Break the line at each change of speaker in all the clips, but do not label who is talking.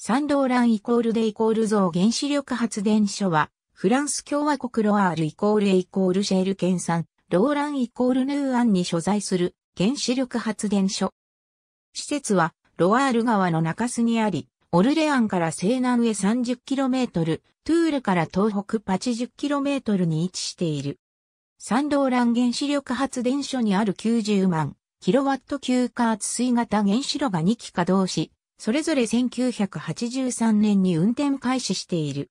サンーランイコールでイコール像原子力発電所は、フランス共和国ロアールイコールエイコールシェール県産、ローランイコールヌーアンに所在する原子力発電所。施設は、ロアール川の中州にあり、オルレアンから西南へ 30km、トゥールから東北 80km に位置している。サンーラン原子力発電所にある90万、キロワット級加圧水型原子炉が2基稼働し、それぞれ1983年に運転開始している。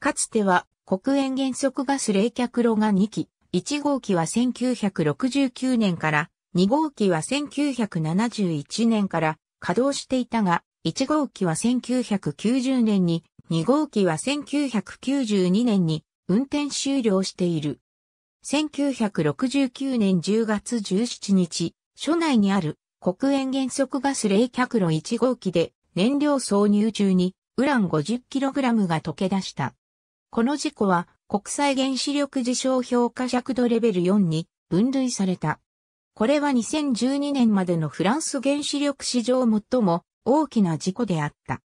かつては黒煙原則ガス冷却炉が2機、1号機は1969年から、2号機は1971年から稼働していたが、1号機は1990年に、2号機は1992年に運転終了している。1969年10月17日、所内にある黒煙原則ガス冷却炉1号機で燃料挿入中にウラン 50kg が溶け出した。この事故は国際原子力事象評価尺度レベル4に分類された。これは2012年までのフランス原子力史上最も大きな事故であった。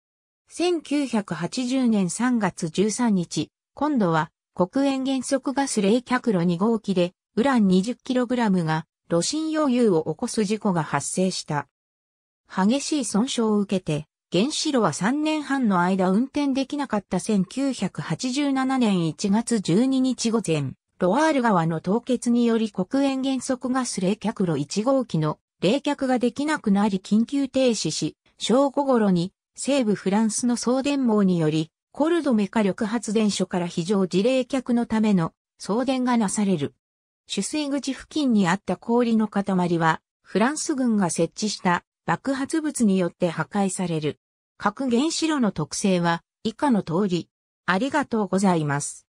1980年3月13日、今度は黒煙原則ガス冷却炉2号機でウラン 20kg が炉心溶融を起こす事故が発生した。激しい損傷を受けて、原子炉は3年半の間運転できなかった1987年1月12日午前、ロワール川の凍結により黒煙減速ガス冷却炉1号機の冷却ができなくなり緊急停止し、正午頃に西部フランスの送電網により、コルドメ火力発電所から非常時冷却のための送電がなされる。取水口付近にあった氷の塊は、フランス軍が設置した爆発物によって破壊される。核原子炉の特性は以下の通り。ありがとうございます。